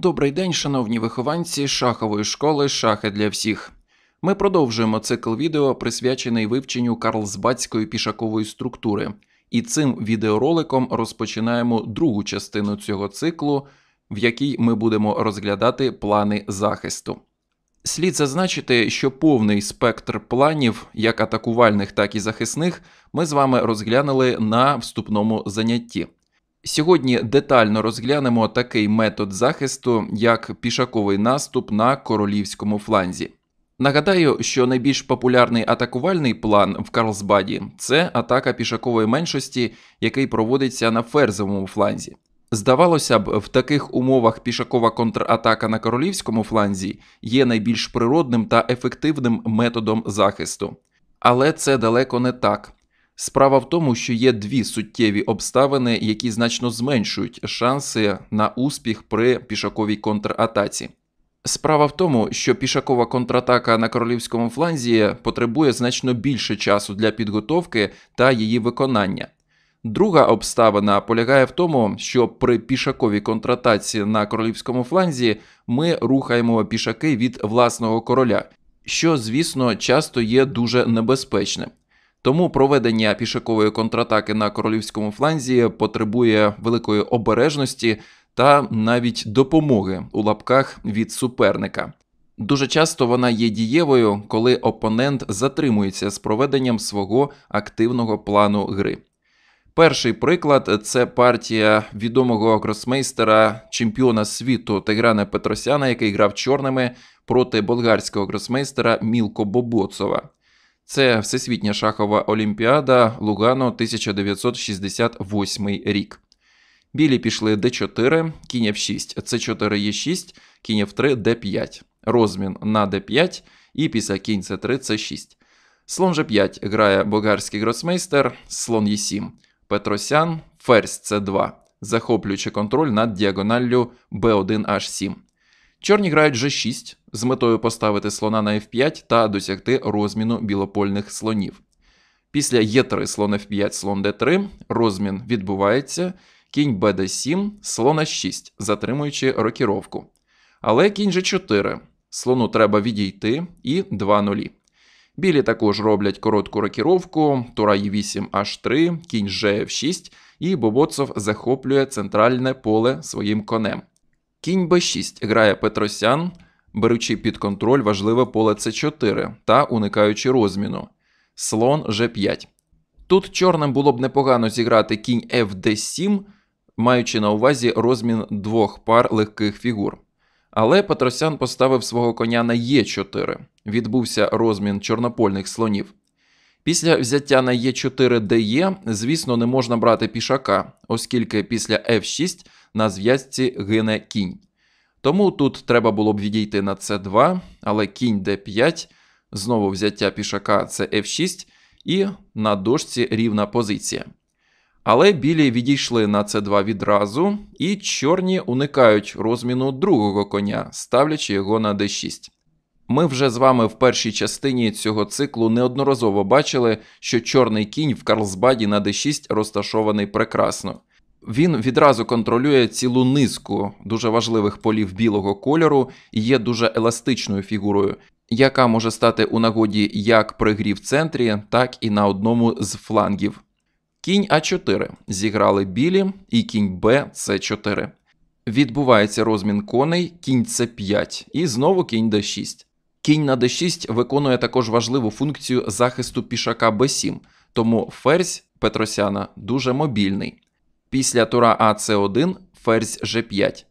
Добрий день, шановні вихованці шахової школи Шахи для всіх. Ми продовжуємо цикл відео, присвячений вивченню карлсбадської пішакової структури, і цим відеороликом розпочинаємо другу частину цього циклу, в якій ми будемо розглядати плани захисту. Слід зазначити, що повний спектр планів, як атакувальних, так і захисних, ми з вами розглянули на вступному занятті. Сьогодні детально розглянемо такий метод захисту, як пішаковий наступ на королівському фланзі. Нагадаю, що найбільш популярний атакувальний план в Карлсбаді це атака пішакової меншості, який проводиться на ферзовому фланзі. Здавалося б, в таких умовах пішакова контратака на королівському фланзі є найбільш природним та ефективним методом захисту. Але це далеко не так. Справа в тому, що є дві суттєві обставини, які значно зменшують шанси на успіх при пішаковій контратаці. Справа в тому, що пішакова контратака на королівському фланзі потребує значно більше часу для підготовки та її виконання. Друга обставина полягає в тому, що при пішаковій контратаці на королівському фланзі ми рухаємо пішаки від власного короля, що, звісно, часто є дуже небезпечним. Тому проведення пішакової контратаки на королівському фланзі потребує великої обережності та навіть допомоги у лапках від суперника. Дуже часто вона є дієвою, коли опонент затримується з проведенням свого активного плану гри. Перший приклад це партія відомого гросмейстера чемпіона світу Тиграна Петросяна, який грав чорними проти болгарського гросмейстера Мілко Бобоцова. Це Всесвітня шахова олімпіада Лугано 1968 рік. Білі пішли d4, кінь f6, c4 e6, кінь f3 d5, розмін на d5 і після кінь c 3 c 6 Слон g5 грає болгарський гросмейстер, слон e7, Петросян, ферзь c 2 захоплюючи контроль над діагоналлю b1h7. Чорні грають g 6 з метою поставити слона на f5 та досягти розміну білопольних слонів. Після Е3 слон f5, слон d3, розмін відбувається, кінь bd7, слон h6, затримуючи рокіровку. Але кінь g4, слону треба відійти і 2 нулі. Білі також роблять коротку рокіровку, тура e 8 h3, кінь gf 6 і Бобоцов захоплює центральне поле своїм конем. Кінь Б6 грає Петросян, беручи під контроль важливе поле С4 та уникаючи розміну. Слон Ж5. Тут чорним було б непогано зіграти кінь Фд7, маючи на увазі розмін двох пар легких фігур. Але Петросян поставив свого коня на Е4. Відбувся розмін чорнопольних слонів. Після взяття на Е4 ДЕ, звісно, не можна брати пішака, оскільки після F6 на зв'язці гине кінь. Тому тут треба було б відійти на С2, але кінь d 5 знову взяття пішака це F6 і на дошці рівна позиція. Але білі відійшли на С2 відразу, і чорні уникають розміну другого коня, ставлячи його на d6. Ми вже з вами в першій частині цього циклу неодноразово бачили, що чорний кінь в Карлсбаді на d6 розташований прекрасно. Він відразу контролює цілу низку дуже важливих полів білого кольору і є дуже еластичною фігурою, яка може стати у нагоді як при грі в центрі, так і на одному з флангів. Кінь А4 зіграли білі і кінь Б С4. Відбувається розмін коней, кінь С5 і знову кінь Д6. Кінь на Д6 виконує також важливу функцію захисту пішака Б7, тому ферзь Петросяна дуже мобільний. Після тура АЦ1 ферзь G5.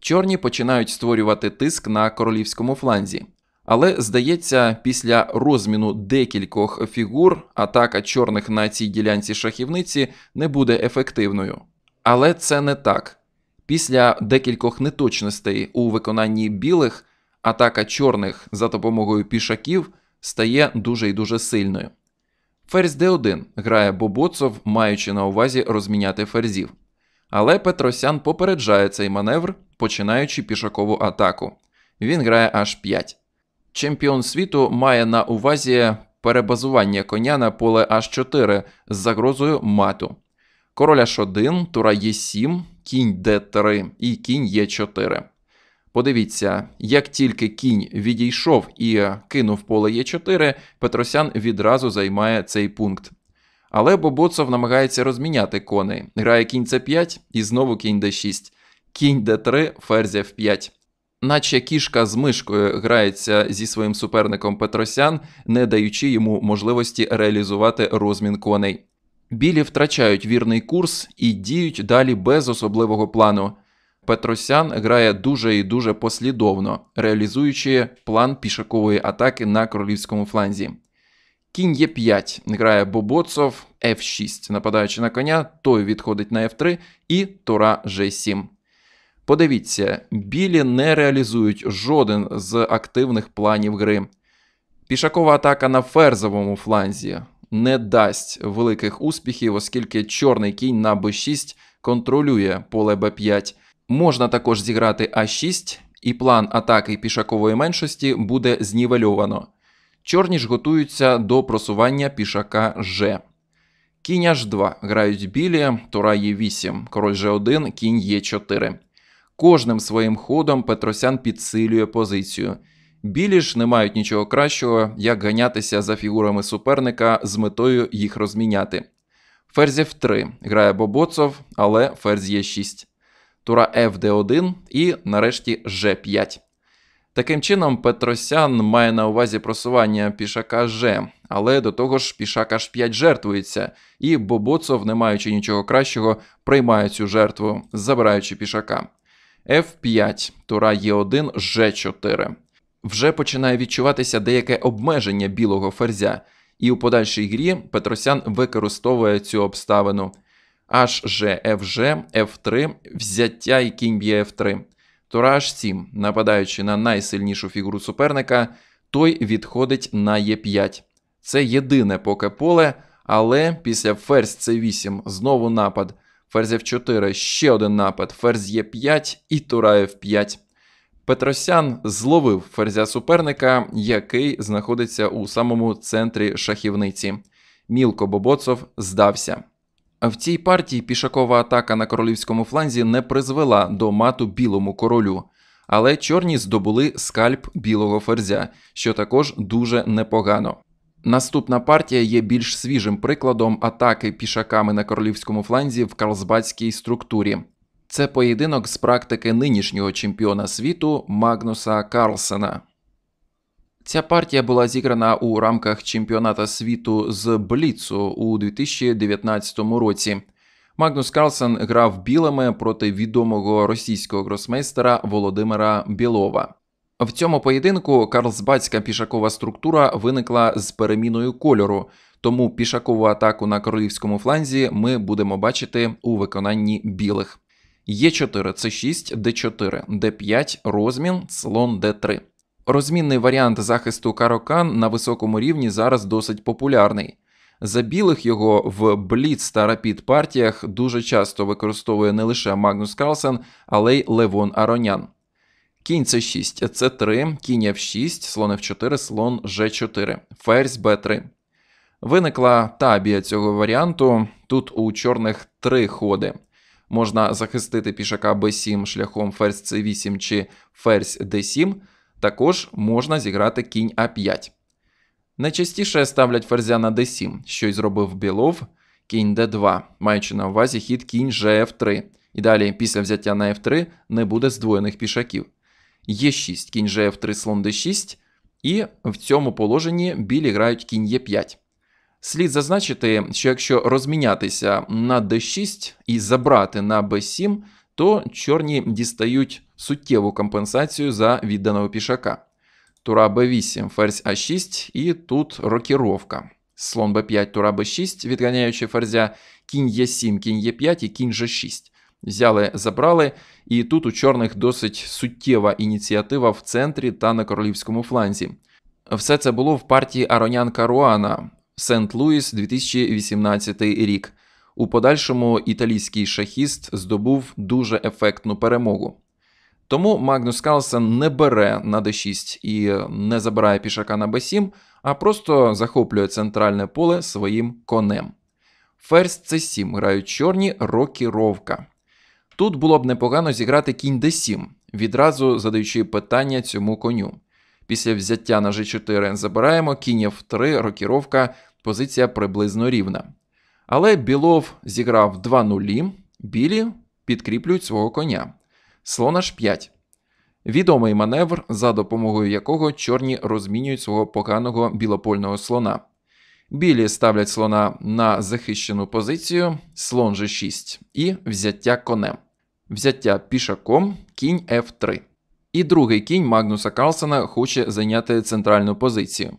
Чорні починають створювати тиск на королівському фланзі. Але здається, після розміну декількох фігур атака чорних на цій ділянці шахівниці не буде ефективною. Але це не так. Після декількох неточностей у виконанні білих атака чорних за допомогою пішаків стає дуже і дуже сильною. Ферзь d1 грає Бобоцов, маючи на увазі розміняти ферзів. Але Петросян попереджає цей маневр, починаючи пішакову атаку. Він грає H5. Чемпіон світу має на увазі перебазування коня на поле H4 з загрозою мату. Король H1, тура e7, кінь d3 і кінь e4. Подивіться, як тільки кінь відійшов і кинув поле Е4, Петросян відразу займає цей пункт. Але Бобоцов намагається розміняти коней. Грає кінь С5 і знову кінь Д6, кінь Д3, ферзь Ф5. Наче кішка з мишкою грається зі своїм суперником Петросян, не даючи йому можливості реалізувати розмін коней. Білі втрачають вірний курс і діють далі без особливого плану. Петросян грає дуже і дуже послідовно, реалізуючи план пішакової атаки на королівському фланзі. Кінь е 5 грає Бобоцов ф 6 нападаючи на коня, той відходить на F3 і Тора G7. Подивіться, білі не реалізують жоден з активних планів гри. Пішакова атака на ферзовому фланзі не дасть великих успіхів, оскільки чорний кінь на б 6 контролює поле б 5 Можна також зіграти А6, і план атаки пішакової меншості буде знівельовано. Чорні ж готуються до просування пішака Ж. Кінь аж 2 грають білі, Тура Е8, король G1, кінь Е4. Кожним своїм ходом Петросян підсилює позицію. Білі ж не мають нічого кращого, як ганятися за фігурами суперника з метою їх розміняти. Ферзь F3 грає Бобоцов, але ферзь Е6 тура FD1 і нарешті G5. Таким чином, Петросян має на увазі просування пішака Ж, але до того ж, пішак H5 жертвується, і Бобоцов, не маючи нічого кращого, приймає цю жертву, забираючи пішака. F5, тура Е1, G4. Вже починає відчуватися деяке обмеження білого ферзя, і у подальшій грі Петросян використовує цю обставину. HG, FG, F3, взяття і кінь б'є F3. Тура H7, нападаючи на найсильнішу фігуру суперника, той відходить на Е5. Це єдине поки поле, але після ферзь С8 знову напад. Ферзь F4, ще один напад, ферзь Е5 і Тура F5. Петросян зловив ферзя суперника, який знаходиться у самому центрі шахівниці. Мілко Бобоцов здався. В цій партії пішакова атака на королівському фланзі не призвела до мату білому королю, але чорні здобули скальп білого ферзя, що також дуже непогано. Наступна партія є більш свіжим прикладом атаки пішаками на королівському фланзі в карлсбадській структурі. Це поєдинок з практики нинішнього чемпіона світу Магнуса Карлсена. Ця партія була зіграна у рамках чемпіоната світу з Бліцу у 2019 році. Магнус Карлсен грав білими проти відомого російського гросмейстера Володимира Білова. В цьому поєдинку карлсбадська пішакова структура виникла з переміною кольору, тому пішакову атаку на королівському фланзі ми будемо бачити у виконанні білих. Є 4 – це 6, Д4, Д5, розмін, слон Д3. Розмінний варіант захисту карокан на високому рівні зараз досить популярний. За білих його в Бліц та Рапід партіях дуже часто використовує не лише Магнус Карлсен, але й Левон Аронян. Кінь c 6 С3, кінь F6, слон F4, слон G4, ферзь b 3 Виникла табія цього варіанту. Тут у чорних три ходи. Можна захистити пішака b 7 шляхом ферзь c 8 чи ферзь d 7 також можна зіграти кінь А5. Найчастіше ставлять ферзя на d7, що й зробив білов, кінь d2, маючи на увазі хід кінь gf3. І далі, після взяття на f3 не буде здвоєних пішаків. Е 6 кінь gf3 слон d6, і в цьому положенні білі грають кінь e5. Слід зазначити, що якщо розмінятися на d6 і забрати на b7, то чорні дістають суттєву компенсацію за відданого пішака. Тура Б8, ферзь А6, і тут рокіровка. Слон Б5, тура Б6, відганяючи ферзя, кінь Е7, кінь Е5 і кінь Ж6. Взяли, забрали, і тут у чорних досить суттєва ініціатива в центрі та на королівському фланзі. Все це було в партії Аронян Каруана Сент-Луіс 2018 рік. У подальшому італійський шахіст здобув дуже ефектну перемогу. Тому Магнус Карлсен не бере на d6 і не забирає пішака на b7, а просто захоплює центральне поле своїм конем. Ферзь c 7 грають чорні рокіровка. Тут було б непогано зіграти кінь d7, відразу задаючи питання цьому коню. Після взяття на g4 забираємо кінь f3, рокіровка, позиція приблизно рівна. Але білов зіграв 2 нулі, білі підкріплюють свого коня. Слон аж 5. Відомий маневр, за допомогою якого чорні розмінюють свого поганого білопольного слона. Білі ставлять слона на захищену позицію, слон же 6 і взяття конем. Взяття пішаком, кінь F3. І другий кінь Магнуса Карлсена хоче зайняти центральну позицію.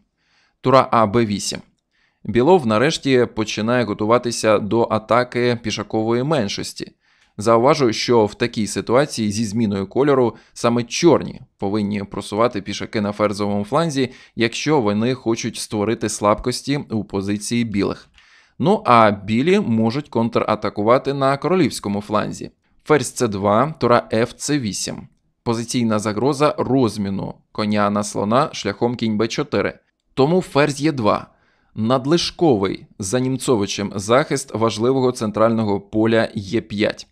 Тура А Б8. Білов нарешті починає готуватися до атаки пішакової меншості. Зауважу, що в такій ситуації зі зміною кольору саме чорні повинні просувати пішаки на ферзовому фланзі, якщо вони хочуть створити слабкості у позиції білих. Ну а білі можуть контратакувати на королівському фланзі. Ферзь С2, тура Ф С8. Позиційна загроза розміну коня на слона шляхом кінь Б4. Тому ферзь Е2. Надлишковий за Німцовичем захист важливого центрального поля Е5.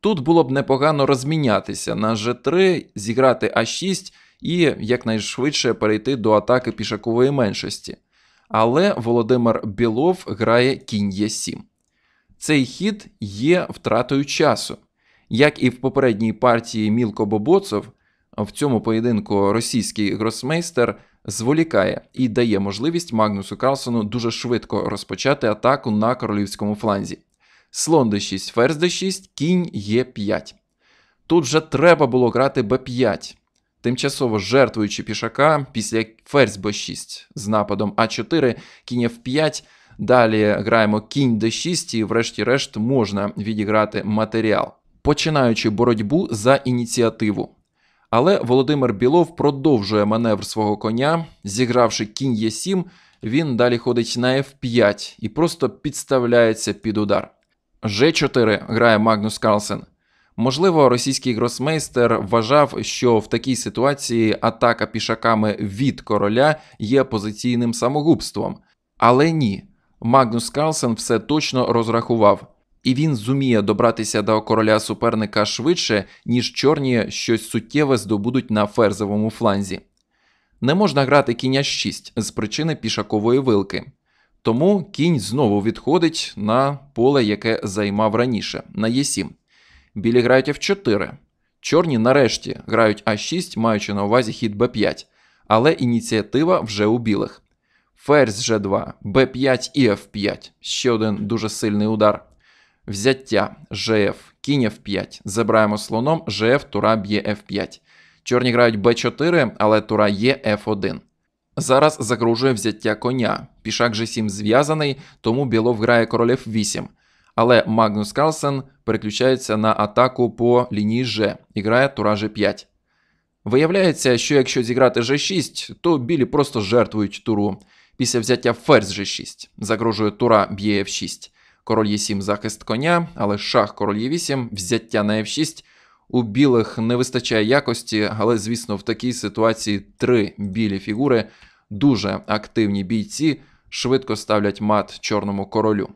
Тут було б непогано розмінятися на ж 3 зіграти А6 і якнайшвидше перейти до атаки пішакової меншості. Але Володимир Білов грає кінь Е7. Цей хід є втратою часу. Як і в попередній партії Мілко Бобоцов, в цьому поєдинку російський гросмейстер зволікає і дає можливість Магнусу Карлсону дуже швидко розпочати атаку на королівському фланзі. Слон d6, ферзь d6, кінь Е5. E Тут вже треба було грати Б5, тимчасово жертвуючи пішака після ферзь b 6 з нападом А4, кінь F5. Далі граємо кінь d6, і, врешті-решт, можна відіграти матеріал, починаючи боротьбу за ініціативу. Але Володимир Білов продовжує маневр свого коня, зігравши кінь е 7 він далі ходить на F5 і просто підставляється під удар. G4 грає Магнус Карлсен. Можливо, російський гросмейстер вважав, що в такій ситуації атака пішаками від короля є позиційним самогубством. Але ні, Магнус Карлсен все точно розрахував і він зуміє добратися до короля суперника швидше, ніж чорні щось суттєве здобудуть на ферзовому фланзі. Не можна грати кінь 6 з причини пішакової вилки. Тому кінь знову відходить на поле, яке займав раніше, на Е7. Білі грають F4. Чорні нарешті грають А6, маючи на увазі хід Б5, але ініціатива вже у білих. Ферзь G2, Б5 і F5 ще один дуже сильний удар. Взяття ЖФ, кінь F5. Забираємо слоном ЖФ, тура б'є F5. Чорні грають b 4 але тура є F1. Зараз загружує взяття коня. Пішак G7 зв'язаний, тому білов грає король F8. Але Магнус Карлсен переключається на атаку по лінії G і грає тура G5. Виявляється, що якщо зіграти G6, то білі просто жертвують туру. Після взяття ферзь G6 загрожує тура б'є F6 король Е7 захист коня, але шах король Е8, взяття на F6. У білих не вистачає якості, але, звісно, в такій ситуації три білі фігури, дуже активні бійці, швидко ставлять мат чорному королю.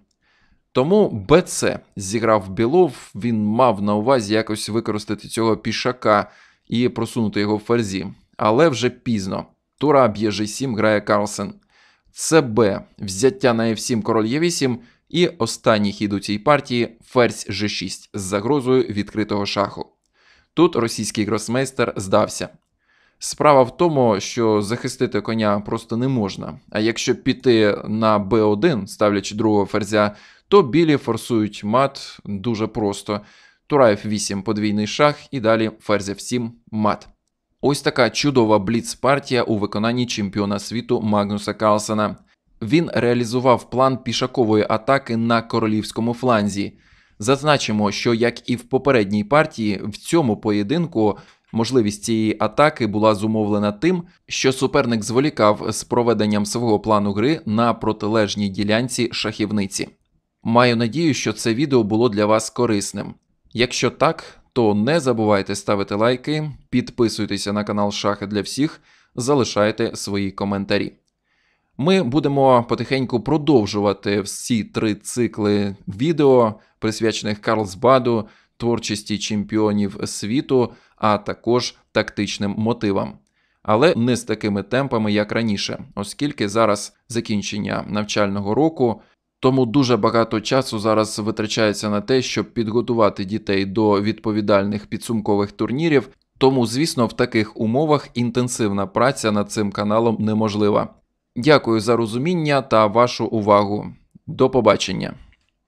Тому БЦ зіграв білов, він мав на увазі якось використати цього пішака і просунути його в ферзі. Але вже пізно. Тура б'є G7, грає Карлсен. ЦБ, взяття на F7, король Е8, і останній хід у цій партії ферзь G6 з загрозою відкритого шаху. Тут російський гросмейстер здався. Справа в тому, що захистити коня просто не можна. А якщо піти на b1, ставлячи другого ферзя, то білі форсують мат дуже просто. Тура 8 подвійний шах і далі ферзь 7 мат. Ось така чудова бліц партія у виконанні чемпіона світу Магнуса Калсена він реалізував план пішакової атаки на королівському фланзі. Зазначимо, що як і в попередній партії, в цьому поєдинку можливість цієї атаки була зумовлена тим, що суперник зволікав з проведенням свого плану гри на протилежній ділянці шахівниці. Маю надію, що це відео було для вас корисним. Якщо так, то не забувайте ставити лайки, підписуйтеся на канал Шахи для всіх, залишайте свої коментарі. Ми будемо потихеньку продовжувати всі три цикли відео, присвячених Карлсбаду, творчості чемпіонів світу, а також тактичним мотивам. Але не з такими темпами, як раніше, оскільки зараз закінчення навчального року, тому дуже багато часу зараз витрачається на те, щоб підготувати дітей до відповідальних підсумкових турнірів. Тому, звісно, в таких умовах інтенсивна праця над цим каналом неможлива. Дякую за розуміння та вашу увагу. До побачення.